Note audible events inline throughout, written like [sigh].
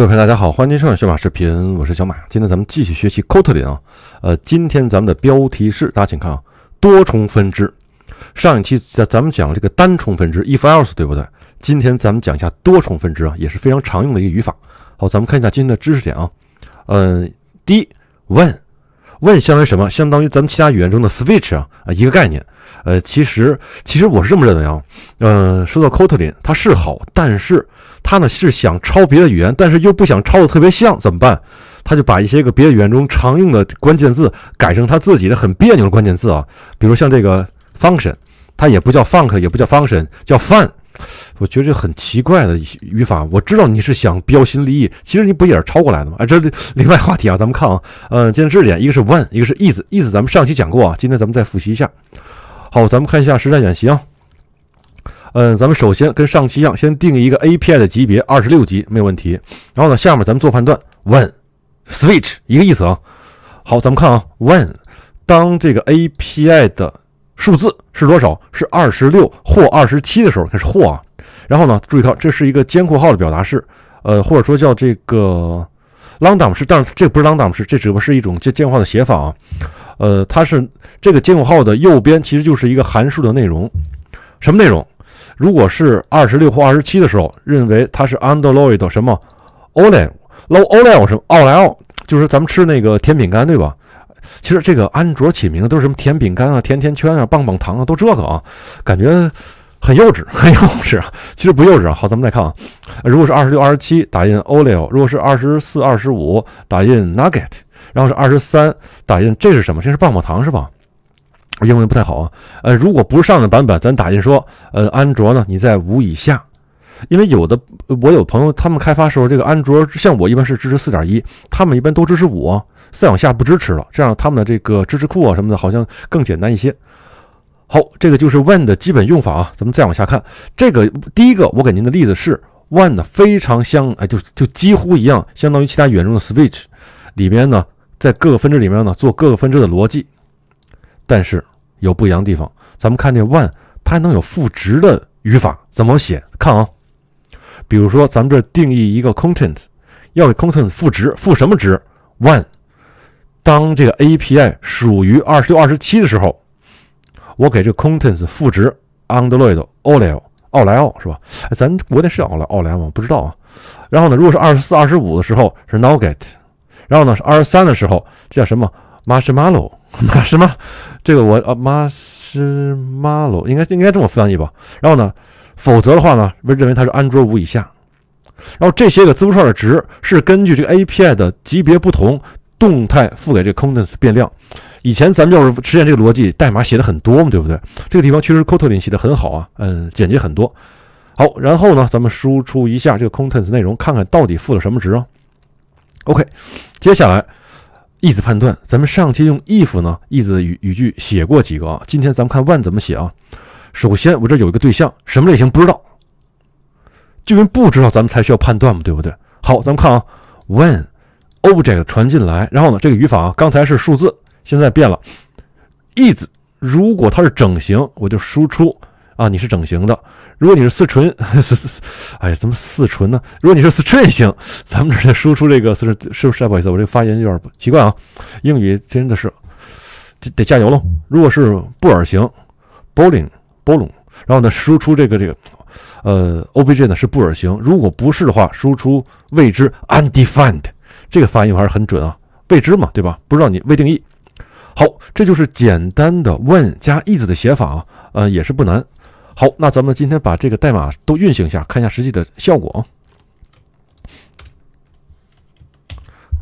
各位朋友，大家好，欢迎收看小马视频，我是小马。今天咱们继续学习 Kotlin 啊，呃，今天咱们的标题是，大家请看啊，多重分支。上一期咱咱们讲了这个单重分支 if else 对不对？今天咱们讲一下多重分支啊，也是非常常用的一个语法。好，咱们看一下今天的知识点啊，嗯，第一，when。问相当于什么？相当于咱们其他语言中的 switch 啊，一个概念。呃，其实其实我是这么认为啊。嗯，说到 Kotlin，它是好，但是它呢是想抄别的语言，但是又不想抄的特别像，怎么办？他就把一些个别的语言中常用的关键字改成他自己的很别扭的关键字啊。比如像这个 function，它也不叫 func，也不叫 function，叫 fun。我觉得这很奇怪的语法。我知道你是想标新立异，其实你不也是抄过来的吗？哎，这另外话题啊，咱们看啊，嗯，今天知识点一个是 when，一个是 is，is 咱们上期讲过啊，今天咱们再复习一下。好，咱们看一下实战演习啊。嗯，咱们首先跟上期一样，先定一个 API 的级别，二十六级没有问题。然后呢，下面咱们做判断，when switch 一个意思啊。好，咱们看啊，when 当这个 API 的。数字是多少？是二十六或二十七的时候，开始或啊。然后呢，注意看，这是一个尖括号的表达式，呃，或者说叫这个 l a n g d a m 式，但是这不是 l a n g d a m 式，这只不过是一种尖尖括号的写法啊。呃，它是这个尖括号的右边，其实就是一个函数的内容。什么内容？如果是二十六或二十七的时候，认为它是 Android 什么 o l e l o Olay 是奥莱奥，就是咱们吃那个甜饼干，对吧？其实这个安卓起名都是什么甜饼干啊、甜甜圈啊、棒棒糖啊，都这个啊，感觉很幼稚，很幼稚。啊。其实不幼稚啊。好，咱们再看啊，如果是二十六、二十七，打印 o l e o 如果是二十四、二十五，打印 Nugget；然后是二十三，打印这是什么？这是棒棒糖是吧？英文不太好啊。呃，如果不上的版本，咱打印说，呃，安卓呢，你在五以下。因为有的我有朋友，他们开发时候这个安卓像我一般是支持四点一，他们一般都支持五，再往下不支持了。这样他们的这个支持库啊什么的，好像更简单一些。好，这个就是 one 的基本用法啊。咱们再往下看，这个第一个我给您的例子是 one 的非常相哎，就就几乎一样，相当于其他语言中的 switch 里边呢，在各个分支里面呢做各个分支的逻辑，但是有不一样的地方。咱们看这 one，它还能有赋值的语法，怎么写？看啊。比如说，咱们这定义一个 content，要给 content 赋值，赋什么值？One。当这个 API 属于二十二、十七的时候，我给这个 content s 赋值 Android、o l e o 奥莱奥，是吧？咱国内是奥莱奥莱吗？不知道啊。然后呢，如果是二十四、二十五的时候是 nouget，然后呢是二十三的时候，这叫什么？marshmallow？什 [laughs] 么？这个我呃 m a r s h m a l l o w 应该应该这么翻译吧？然后呢？否则的话呢，会认为它是安卓五以下。然后这些个字符串的值是根据这个 API 的级别不同，动态赋给这个 contents 变量。以前咱们要是实现这个逻辑，代码写的很多嘛，对不对？这个地方确实 Kotlin 写的很好啊，嗯，简洁很多。好，然后呢，咱们输出一下这个 contents 内容，看看到底赋了什么值啊？OK，接下来 i s 判断，咱们上期用 if 呢 i s 语语句写过几个啊？今天咱们看 when 怎么写啊？首先，我这有一个对象，什么类型不知道，就因为不知道，咱们才需要判断嘛，对不对？好，咱们看啊，when object 传进来，然后呢，这个语法啊，刚才是数字，现在变了，is。如果它是整形，我就输出啊，你是整形的；如果你是四符串，[laughs] 哎呀，怎么四纯呢？如果你是 string 型，咱们这儿再输出这个四 g 是不是？不好意思，我这个发音有点不奇怪啊，英语真的是得加油喽。如果是布尔型 b o o l i a n 包容，然后呢，输出这个这个，呃，obj 呢是布尔型，如果不是的话，输出未知 undefined。这个翻译还是很准啊，未知嘛，对吧？不知道你未定义。好，这就是简单的 when 加 i s 的写法啊，呃，也是不难。好，那咱们今天把这个代码都运行一下，看一下实际的效果啊。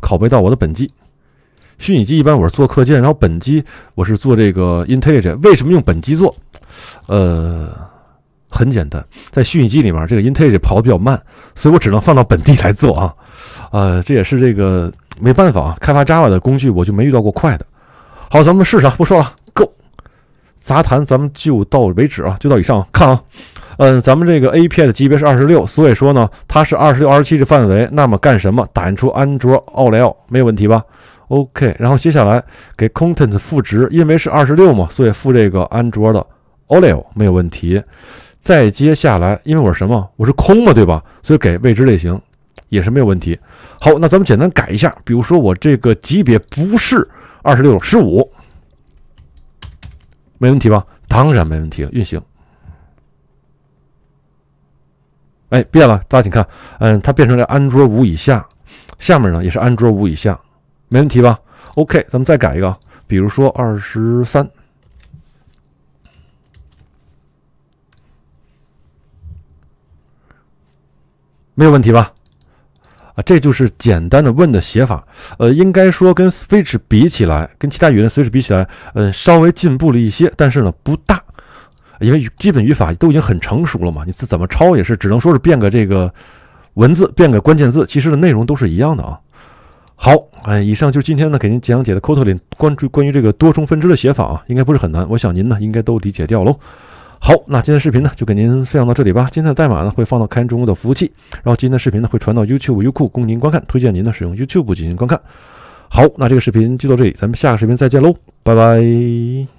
拷贝到我的本机。虚拟机一般我是做课件，然后本机我是做这个 IntelliJ。为什么用本机做？呃，很简单，在虚拟机里面这个 IntelliJ 跑的比较慢，所以我只能放到本地来做啊。呃，这也是这个没办法啊。开发 Java 的工具我就没遇到过快的。好，咱们试试，不说了，Go。杂谈咱们就到为止啊，就到以上。看啊，嗯，咱们这个 API 的级别是二十六，所以说呢，它是二十六、二十七的范围。那么干什么？打印出安卓奥莱奥没有问题吧？OK，然后接下来给 contents 赋值，因为是二十六嘛，所以赋这个安卓的 o v e 没有问题。再接下来，因为我是什么？我是空的，对吧？所以给未知类型也是没有问题。好，那咱们简单改一下，比如说我这个级别不是二十六，十五，没问题吧？当然没问题了。运行，哎，变了，大家请看，嗯，它变成了安卓五以下，下面呢也是安卓五以下。没问题吧？OK，咱们再改一个，比如说二十三，没有问题吧？啊，这就是简单的问的写法。呃，应该说跟 Switch 比起来，跟其他语言 Switch 比起来，嗯，稍微进步了一些，但是呢不大，因为基本语法都已经很成熟了嘛。你怎怎么抄也是，只能说是变个这个文字，变个关键字，其实的内容都是一样的啊。好，哎，以上就是今天呢给您讲解的 Kotlin 关注关于这个多重分支的写法啊，应该不是很难，我想您呢应该都理解掉喽。好，那今天视频呢就给您分享到这里吧。今天的代码呢会放到开源中国的服务器，然后今天的视频呢会传到 YouTube、优酷供您观看，推荐您呢使用 YouTube 进行观看。好，那这个视频就到这里，咱们下个视频再见喽，拜拜。